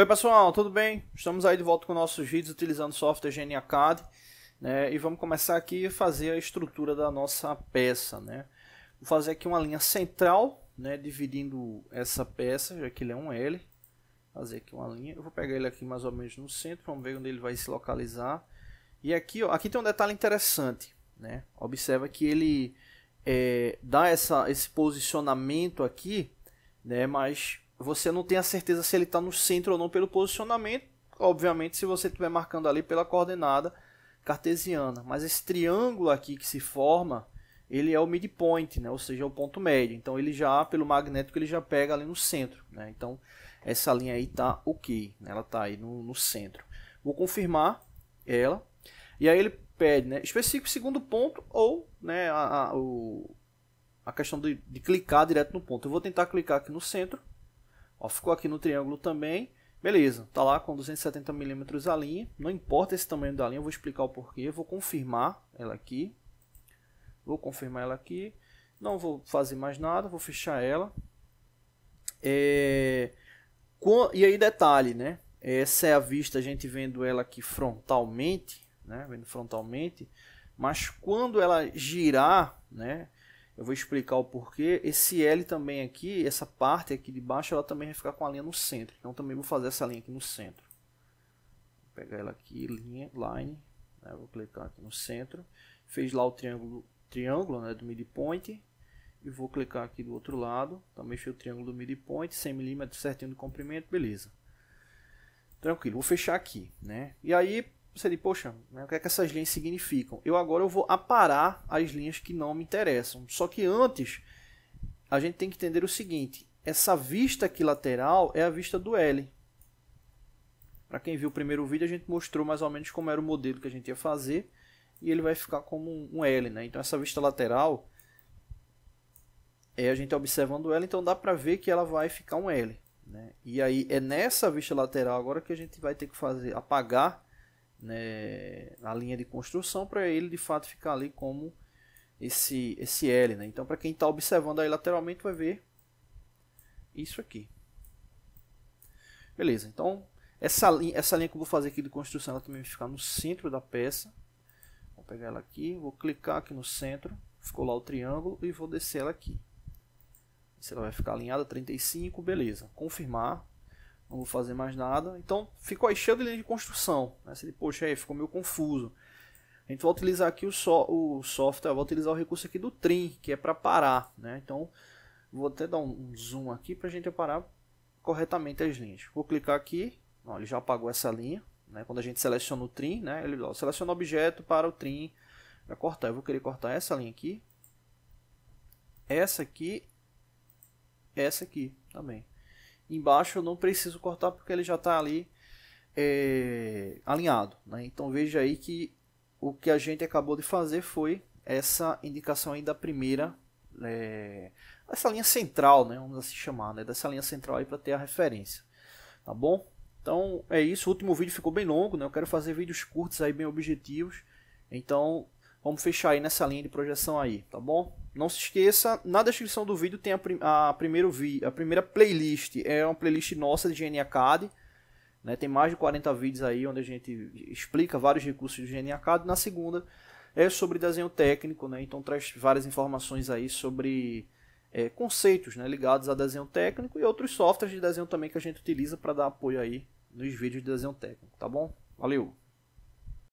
Oi pessoal, tudo bem? Estamos aí de volta com nossos vídeos utilizando o software GeniaCAD né? e vamos começar aqui a fazer a estrutura da nossa peça. Né? Vou fazer aqui uma linha central, né? dividindo essa peça, já que ele é um L. Fazer aqui uma linha, eu vou pegar ele aqui mais ou menos no centro, vamos ver onde ele vai se localizar. E aqui, ó, aqui tem um detalhe interessante, né? observa que ele é, dá essa, esse posicionamento aqui, né? mas você não tem a certeza se ele está no centro ou não pelo posicionamento. Obviamente, se você estiver marcando ali pela coordenada cartesiana. Mas esse triângulo aqui que se forma, ele é o midpoint, né? ou seja, é o ponto médio. Então, ele já, pelo magnético, ele já pega ali no centro. Né? Então, essa linha aí está ok, né? ela está aí no, no centro. Vou confirmar ela. E aí ele pede, né? Especifique segundo ponto ou né, a, a, o, a questão de, de clicar direto no ponto. Eu vou tentar clicar aqui no centro Ó, ficou aqui no triângulo também. Beleza, tá lá com 270 milímetros a linha. Não importa esse tamanho da linha, eu vou explicar o porquê. Eu vou confirmar ela aqui. Vou confirmar ela aqui. Não vou fazer mais nada, vou fechar ela. É... E aí detalhe, né? Essa é a vista, a gente vendo ela aqui frontalmente, né? Vendo frontalmente. Mas quando ela girar, né? Eu vou explicar o porquê. Esse L também aqui, essa parte aqui de baixo, ela também vai ficar com a linha no centro. Então também vou fazer essa linha aqui no centro. Vou pegar ela aqui, linha, line. Né? Vou clicar aqui no centro. Fez lá o triângulo, triângulo né, do midpoint. E vou clicar aqui do outro lado. Também fez o triângulo do midpoint, 100 mm certinho de comprimento, beleza. Tranquilo, vou fechar aqui, né? E aí, você diz, poxa, né, o que é que essas linhas significam? Eu agora eu vou aparar as linhas que não me interessam. Só que antes, a gente tem que entender o seguinte, essa vista aqui lateral é a vista do L. Para quem viu o primeiro vídeo, a gente mostrou mais ou menos como era o modelo que a gente ia fazer. E ele vai ficar como um L, né? Então essa vista lateral, é a gente observando ela, então dá para ver que ela vai ficar um L. Né? E aí é nessa vista lateral agora que a gente vai ter que fazer apagar né, na linha de construção para ele de fato ficar ali como esse, esse L. Né? Então, para quem está observando aí lateralmente, vai ver isso aqui. Beleza, então essa, essa linha que eu vou fazer aqui de construção ela também vai ficar no centro da peça. Vou pegar ela aqui, vou clicar aqui no centro, ficou lá o triângulo e vou descer ela aqui. Se ela vai ficar alinhada 35, beleza. Confirmar, não vou fazer mais nada. Então ficou aí cheio de linha de construção. Né? Você, poxa, aí ficou meio confuso. A gente vai utilizar aqui o, so, o software, vou utilizar o recurso aqui do trim, que é para parar. Né? Então vou até dar um, zoom aqui para a gente parar corretamente as linhas. Vou clicar aqui, ó, ele já apagou essa linha. Né? Quando a gente seleciona o trim, né? ele ó, seleciona o objeto para o trim, para cortar. Eu vou querer cortar essa linha aqui, essa aqui, essa aqui também. Embaixo eu não preciso cortar porque ele já está ali é, alinhado. Né? Então veja aí que o que a gente acabou de fazer foi essa indicação aí da primeira, é, essa linha central, né? vamos assim chamar, né? dessa linha central aí para ter a referência. Tá bom? Então é isso, o último vídeo ficou bem longo, né? eu quero fazer vídeos curtos aí bem objetivos. Então Vamos fechar aí nessa linha de projeção aí, tá bom? Não se esqueça, na descrição do vídeo tem a, prim a, primeiro vi a primeira playlist. É uma playlist nossa de GNACAD. Né? Tem mais de 40 vídeos aí onde a gente explica vários recursos do Academy, Na segunda é sobre desenho técnico, né? então traz várias informações aí sobre é, conceitos né? ligados a desenho técnico e outros softwares de desenho também que a gente utiliza para dar apoio aí nos vídeos de desenho técnico, tá bom? Valeu!